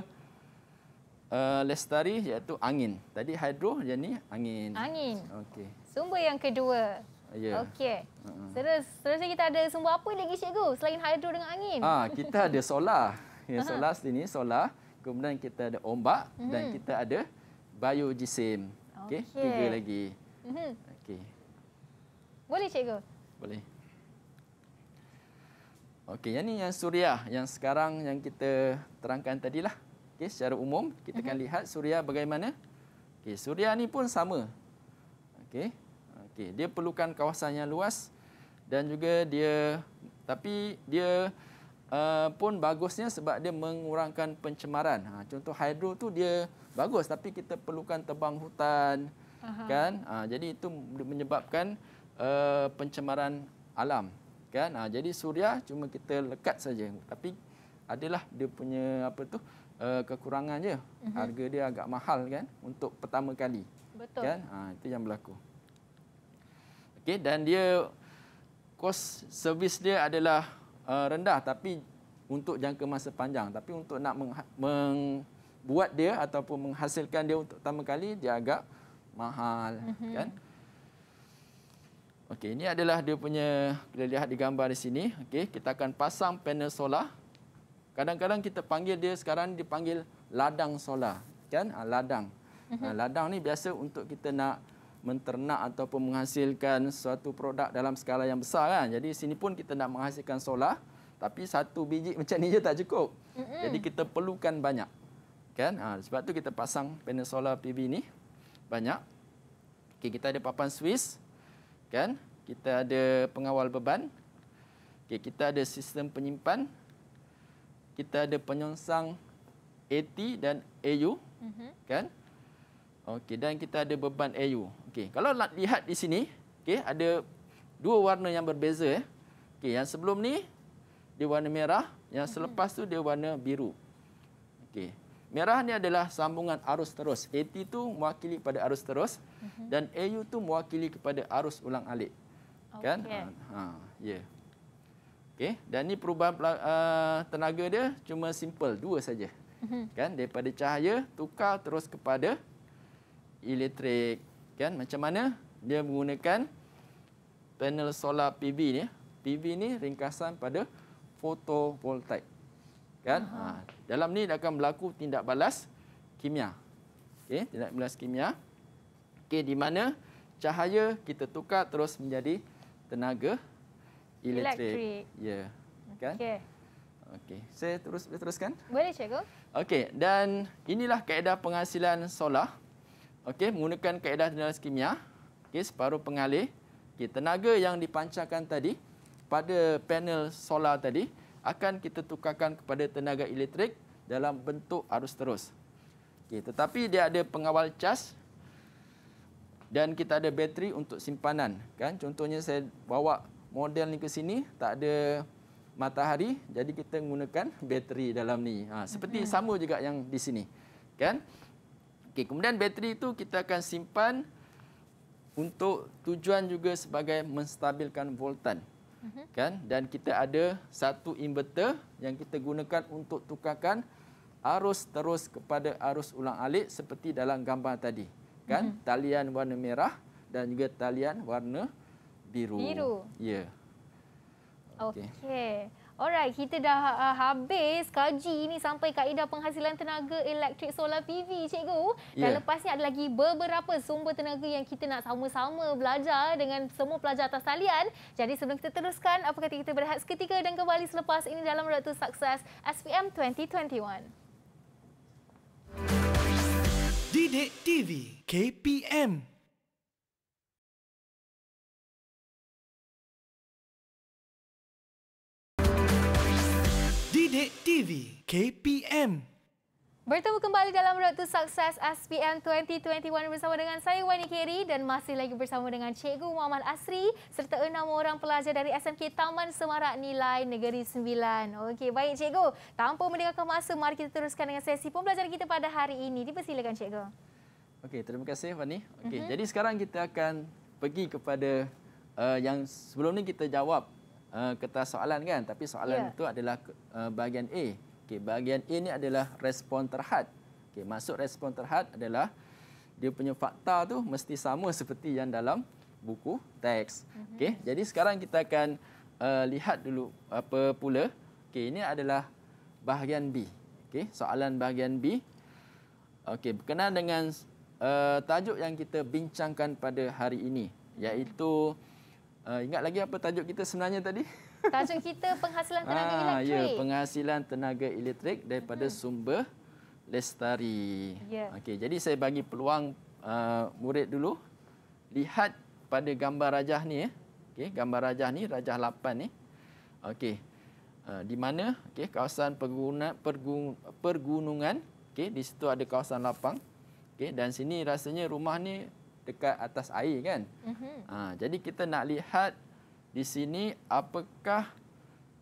uh, lestari iaitu angin. Tadi hidro yang ni angin. Angin. Okey. Sumber yang kedua. Ya. Okey. Uh-huh. Terus terus kita ada sumber apa lagi cikgu selain hidro dengan angin? Ah, ha, kita ada solar. Ya, solar sini solar. Kemudian kita ada ombak uh dan mm-hmm. kita ada biojisim. Okey, okay. tiga lagi. Uh-huh. Okey. Boleh cikgu? Boleh. Okey, yang ni yang suria yang sekarang yang kita terangkan tadi lah. Okey, secara umum kita akan uh-huh. lihat suria bagaimana. Okey, suria ni pun sama. Okey. Okey, dia perlukan kawasan yang luas dan juga dia tapi dia uh, pun bagusnya sebab dia mengurangkan pencemaran. Ha, contoh hidro tu dia bagus tapi kita perlukan tebang hutan uh-huh. kan? Ha, jadi itu menyebabkan uh, pencemaran alam kan ha, jadi suria cuma kita lekat saja tapi adalah dia punya apa tu uh, kekurangan je uh-huh. harga dia agak mahal kan untuk pertama kali betul kan ha, itu yang berlaku okey dan dia kos servis dia adalah uh, rendah tapi untuk jangka masa panjang tapi untuk nak membuat meng- dia ataupun menghasilkan dia untuk pertama kali dia agak mahal uh-huh. kan Okey, ini adalah dia punya kita lihat di gambar di sini. Okey, kita akan pasang panel solar. Kadang-kadang kita panggil dia sekarang dipanggil ladang solar, kan? Ha, ladang. Ha, ladang ni biasa untuk kita nak menternak ataupun menghasilkan suatu produk dalam skala yang besar kan. Jadi sini pun kita nak menghasilkan solar tapi satu biji macam ni je tak cukup. Mhm. Jadi kita perlukan banyak. Kan? Ha, sebab tu kita pasang panel solar PV ni banyak. Okey kita ada papan Swiss kan kita ada pengawal beban okey kita ada sistem penyimpan kita ada penyongsang AT dan AU mm -hmm. kan okey dan kita ada beban AU okey kalau lihat di sini okey ada dua warna yang berbeza eh okey yang sebelum ni dia warna merah yang selepas mhm. tu dia warna biru okey Merah ni adalah sambungan arus terus. AT tu mewakili pada arus terus mm -hmm. dan AU tu mewakili kepada arus mhm. ulang-alik. Okay. Kan? Ha, ha, ya. Yeah. Okey, dan ni perubahan uh, tenaga dia cuma simple dua saja. Mm -hmm. Kan? Daripada cahaya tukar terus kepada elektrik. Kan? Macam mana? Dia menggunakan panel solar PV ni. PV ni ringkasan pada fotovoltaik kan ha. dalam ni akan berlaku tindak balas kimia okey tindak balas kimia okey di mana cahaya kita tukar terus menjadi tenaga elektrik ya yeah. kan okey okey saya terus saya teruskan boleh cikgu okey dan inilah kaedah penghasilan solar okey menggunakan kaedah tindak balas kimia okey separuh pengalih okey tenaga yang dipancarkan tadi pada panel solar tadi akan kita tukarkan kepada tenaga elektrik dalam bentuk arus terus. Okey, tetapi dia ada pengawal cas dan kita ada bateri untuk simpanan, kan? Contohnya saya bawa model ni ke sini, tak ada matahari, jadi kita menggunakan bateri dalam ni. Ha, seperti sama juga yang di sini. Kan? Okey, kemudian bateri itu kita akan simpan untuk tujuan juga sebagai menstabilkan voltan. Mhm. kan dan kita ada satu inverter yang kita gunakan untuk tukarkan arus terus kepada arus ulang-alik seperti dalam gambar tadi kan mm-hmm. talian warna merah dan juga talian warna biru biru ya yeah. okey okay. Alright, kita dah uh, habis kaji ini sampai kaedah penghasilan tenaga elektrik solar PV, cikgu. Dan yeah. lepas ni ada lagi beberapa sumber tenaga yang kita nak sama-sama belajar dengan semua pelajar atas talian. Jadi sebelum kita teruskan, apa kata kita berehat seketika dan kembali selepas ini dalam Road to Success SPM 2021. Didik TV KPM Bilik TV KPM Bertemu kembali dalam Road to Success SPM 2021 bersama dengan saya Wani Keri dan masih lagi bersama dengan Cikgu Muhammad Asri serta enam orang pelajar dari SMK Taman Semarak Nilai Negeri Sembilan. Okey, baik Cikgu. Tanpa meninggalkan masa, mari kita teruskan dengan sesi pembelajaran kita pada hari ini. Dipersilakan Cikgu. Okey, terima kasih Wani. Okey, uh-huh. jadi sekarang kita akan pergi kepada uh, yang sebelum ni kita jawab Eh, kertas soalan kan tapi soalan yeah. itu adalah uh, bahagian A. Okey bahagian A ni adalah respon terhad. Okey masuk respon terhad adalah dia punya fakta tu mesti sama seperti yang dalam buku teks. Mhm. Okey mm-hmm. jadi sekarang kita akan uh, lihat dulu apa pula. Okey ini adalah bahagian B. Okey soalan bahagian B. Okey berkenaan dengan uh, tajuk yang kita bincangkan pada hari ini iaitu mm-hmm. Uh, ingat lagi apa tajuk kita sebenarnya tadi? Tajuk kita penghasilan tenaga ah, ya, elektrik. Ya, penghasilan tenaga elektrik daripada hmm. sumber lestari. Yeah. Okey, jadi saya bagi peluang uh, murid dulu lihat pada gambar rajah ni. Eh. Okey, gambar rajah ni, rajah 8 ni. Eh. Okey, uh, di mana? Okey, kawasan perguna, pergun, pergunungan. Okey, di situ ada kawasan lapang. Okey, dan sini rasanya rumah ni dekat atas air kan. Mm -hmm. ha, jadi kita nak lihat di sini apakah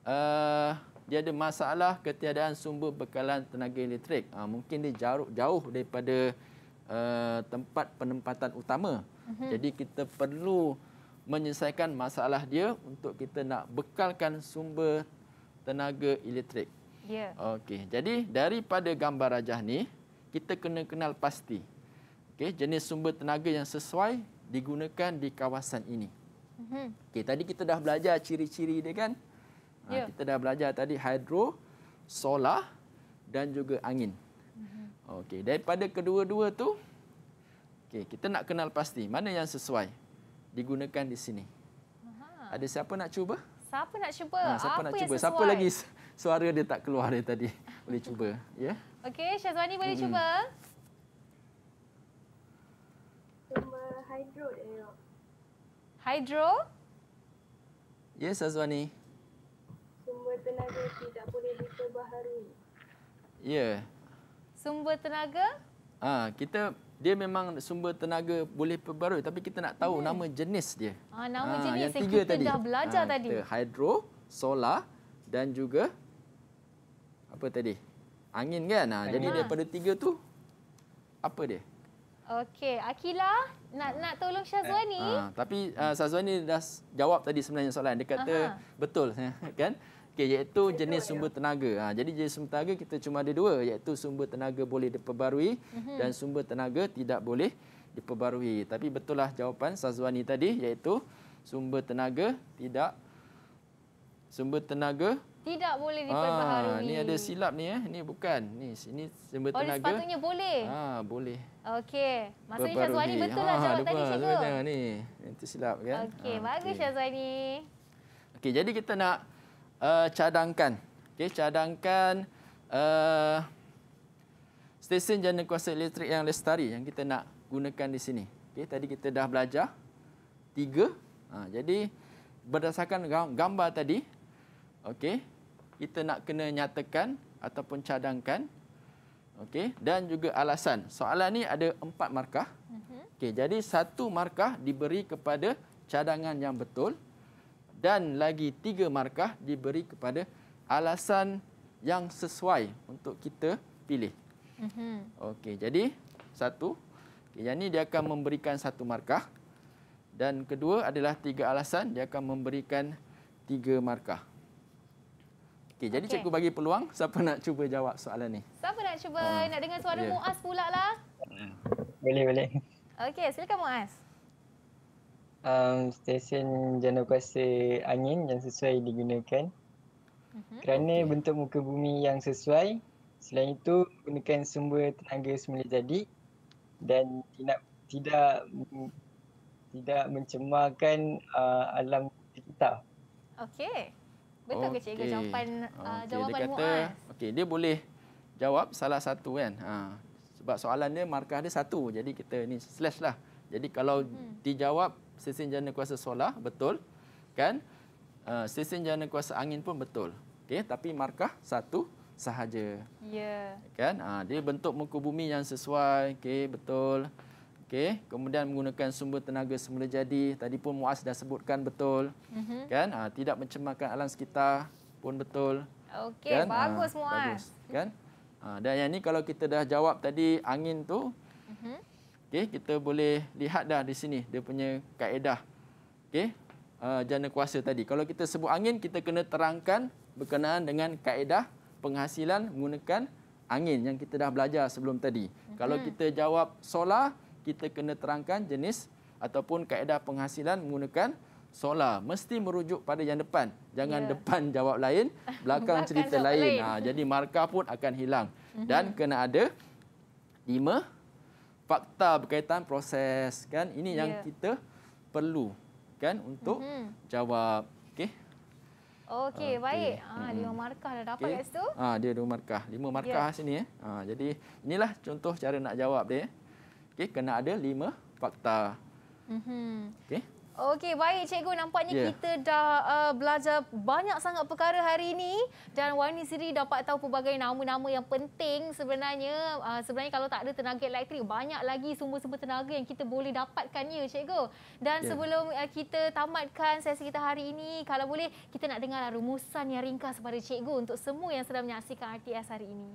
uh, dia ada masalah ketiadaan sumber bekalan tenaga elektrik. Ha, mungkin dia jauh, jauh daripada uh, tempat penempatan utama. Mm -hmm. Jadi kita perlu menyelesaikan masalah dia untuk kita nak bekalkan sumber tenaga elektrik. Yeah. Okey, jadi daripada gambar rajah ni kita kena kenal pasti. Mm Okey, jenis sumber tenaga yang sesuai digunakan di kawasan ini. Mhm. Okey, tadi kita dah belajar ciri-ciri dia kan? Ha, ya. Ha, kita dah belajar tadi hidro, solar dan juga angin. Mhm. Okey, daripada kedua-dua tu okey, kita nak kenal pasti mana yang sesuai digunakan di sini. Aha. Ada siapa nak cuba? Siapa nak cuba? Ha, siapa Apa nak cuba? Yang siapa lagi suara dia tak keluar dari tadi? Boleh cuba, ya. Yeah? Okey, Syazwani boleh -hmm. cuba. hydro dia. Hydro? Yes, Azwani. Sumber tenaga tidak boleh diperbaharui. Ya. Yeah. Sumber tenaga? Ah, ha, kita dia memang sumber tenaga boleh perbaharui tapi kita nak tahu yeah. Hmm. nama jenis dia. Ah, ha, nama ha, jenis yang tiga kita tadi. dah belajar ha, tadi. Kita hydro, solar dan juga apa tadi? Angin kan? Ha, jadi daripada tiga tu apa dia? Okey, Akila nak nak tolong Syazwani. Eh, uh, tapi uh, Syazwani dah jawab tadi sebenarnya soalan. Dia kata Aha. betul kan? Okey, iaitu jenis ya. sumber tenaga. Ha, jadi jenis sumber tenaga kita cuma ada dua iaitu sumber tenaga boleh diperbarui uh mhm. -huh. dan sumber tenaga tidak boleh diperbarui. Tapi betul lah jawapan Syazwani tadi iaitu sumber tenaga tidak sumber tenaga tidak boleh ah, diperbaharui. ni ada silap ni eh. Ni bukan. Ni sini sumber tenaga. Oh, sepatutnya boleh. Ha, boleh. Okey. Maksudnya Syazwani betul ah, lah jawab lupa, tadi cikgu. Sebenarnya ni. Itu silap kan. Okey, ha, bagus okay. Syazwani. Okey, jadi kita nak uh, cadangkan. Okey, cadangkan uh, stesen jana kuasa elektrik yang lestari yang kita nak gunakan di sini. Okey, tadi kita dah belajar tiga. Ha, jadi berdasarkan gambar tadi, okey kita nak kena nyatakan ataupun cadangkan okey dan juga alasan soalan ni ada empat markah mhm. okey jadi satu markah diberi kepada cadangan yang betul dan lagi tiga markah diberi kepada alasan yang sesuai untuk kita pilih mhm. okey jadi satu okay, yang ni dia akan memberikan satu markah dan kedua adalah tiga alasan dia akan memberikan tiga markah Okey, jadi okay. cikgu bagi peluang siapa nak cuba jawab soalan ni. Siapa nak cuba? Oh. Nak dengar suara ya. yeah. Muaz pula lah. Boleh, boleh. Okey, silakan Muaz. Um, stesen jana kuasa angin yang sesuai digunakan. Mhm. Kerana okay. bentuk muka bumi yang sesuai, selain itu gunakan sumber tenaga semula jadi dan tidak tidak tidak mencemarkan uh, alam kita. Okey. Betul okay. ke cikgu jawapan okay. uh, jawapan kata, Muaz? Okey, dia boleh jawab salah satu kan. Ha. Sebab soalan dia markah dia satu. Jadi kita ni slash lah. Jadi kalau hmm. dijawab sistem jana kuasa solar betul kan? Uh, ha, sistem jana kuasa angin pun betul. Okey, tapi markah satu sahaja. Ya. Yeah. Kan? Ha, dia bentuk muka bumi yang sesuai. Okey, Betul. Okey, kemudian menggunakan sumber tenaga semula jadi. Tadi pun Muaz dah sebutkan betul. Mm-hmm. Kan? Ha, tidak mencemarkan alam sekitar pun betul. Okey, kan? bagus ha, Muaz. Bagus, kan? Ha, dan yang ni kalau kita dah jawab tadi angin tu, mm-hmm. okay, kita boleh lihat dah di sini dia punya kaedah. Okey, uh, jana kuasa tadi. Kalau kita sebut angin, kita kena terangkan berkenaan dengan kaedah penghasilan menggunakan angin yang kita dah belajar sebelum tadi. Mm-hmm. Kalau mhm. kita jawab solar, kita kena terangkan jenis ataupun kaedah penghasilan menggunakan solar mesti merujuk pada yang depan jangan yeah. depan jawab lain belakang, belakang cerita lain, lain. Ha, jadi markah pun akan hilang mm-hmm. dan kena ada lima fakta berkaitan proses kan ini yang ya. kita perlu kan untuk mm-hmm. jawab okey okey uh, baik okay. Ah, ha hmm. lima markah dah dapat kat okay. situ ha dia dua markah lima markah yeah. sini eh ha jadi inilah contoh cara nak jawab dia eh. Okey, kena ada lima fakta. Mhm. Okey. Okey, baik cikgu. Nampaknya yeah. kita dah uh, belajar banyak sangat perkara hari ini. Dan Wani sendiri dapat tahu pelbagai nama-nama yang penting sebenarnya. Uh, sebenarnya kalau tak ada tenaga elektrik, banyak lagi sumber-sumber tenaga yang kita boleh dapatkan ya cikgu. Dan yeah. sebelum uh, kita tamatkan sesi kita hari ini, kalau boleh kita nak dengar rumusan yang ringkas kepada cikgu untuk semua yang sedang menyaksikan RTS hari ini.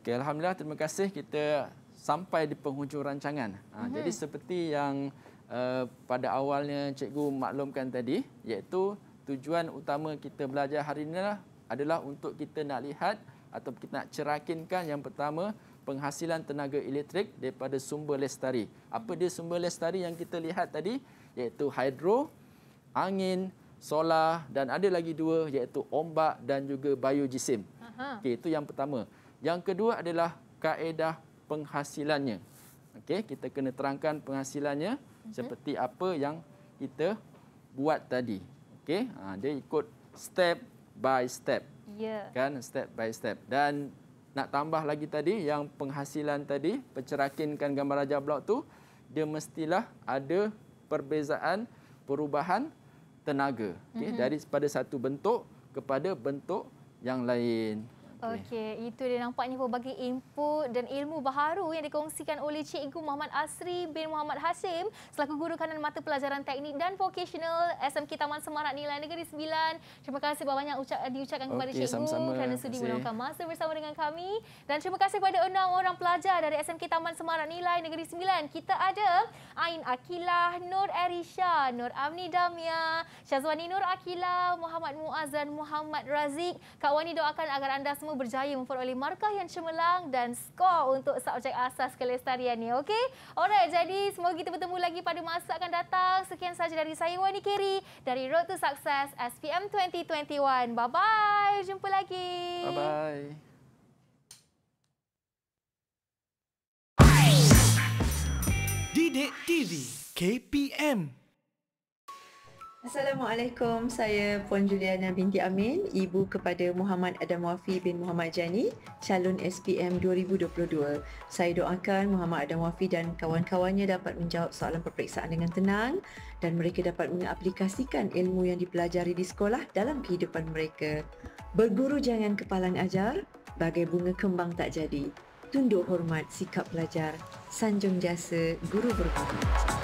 Okey, Alhamdulillah. Terima kasih. Kita sampai di penghujung rancangan. Ha, mm Jadi seperti yang uh, pada awalnya cikgu maklumkan tadi, iaitu tujuan utama kita belajar hari ini lah adalah untuk kita nak lihat atau kita nak cerakinkan yang pertama penghasilan tenaga elektrik daripada sumber lestari. Apa dia sumber lestari yang kita lihat tadi? Iaitu hidro, angin, solar dan ada lagi dua iaitu ombak dan juga biojisim. Okay, itu yang pertama. Yang kedua adalah kaedah penghasilannya. Okey, kita kena terangkan penghasilannya okay. Mhm. seperti apa yang kita buat tadi. Okey, ha, dia ikut step by step. Yeah. Kan step by step. Dan nak tambah lagi tadi yang penghasilan tadi, pencerakinkan gambar raja blok tu, dia mestilah ada perbezaan perubahan tenaga. Okey, mm-hmm. dari pada satu bentuk kepada bentuk yang lain. Okey, itu dia nampaknya pelbagai input dan ilmu baharu yang dikongsikan oleh Cikgu Muhammad Asri bin Muhammad Hasim selaku guru kanan mata pelajaran teknik dan vocational SMK Taman Semarak Nilai Negeri Sembilan. Terima kasih banyak ucap, eh, diucapkan kepada okay, Cikgu sama-sama. kerana sudi meluangkan masa bersama dengan kami. Dan terima kasih kepada enam orang pelajar dari SMK Taman Semarak Nilai Negeri Sembilan. Kita ada Ain Akilah, Nur Erisha, Nur Amni Damia, Syazwani Nur Akilah, Muhammad Muazzan, Muhammad Razik. Kak Wani doakan agar anda semua berjaya memperoleh markah yang cemerlang dan skor untuk subjek asas kelestarian ni. Okey? Alright, jadi semoga kita bertemu lagi pada masa akan datang. Sekian sahaja dari saya, Wani Keri dari Road to Success SPM 2021. Bye-bye. Jumpa lagi. Bye-bye. Didik TV KPM Assalamualaikum, saya Puan Juliana binti Amin, ibu kepada Muhammad Adam Wafi bin Muhammad Jani, calon SPM 2022. Saya doakan Muhammad Adam Wafi dan kawan-kawannya dapat menjawab soalan peperiksaan dengan tenang dan mereka dapat mengaplikasikan ilmu yang dipelajari di sekolah dalam kehidupan mereka. Berguru jangan kepalang ajar, bagai bunga kembang tak jadi. Tunduk hormat sikap pelajar, sanjung jasa guru berguru.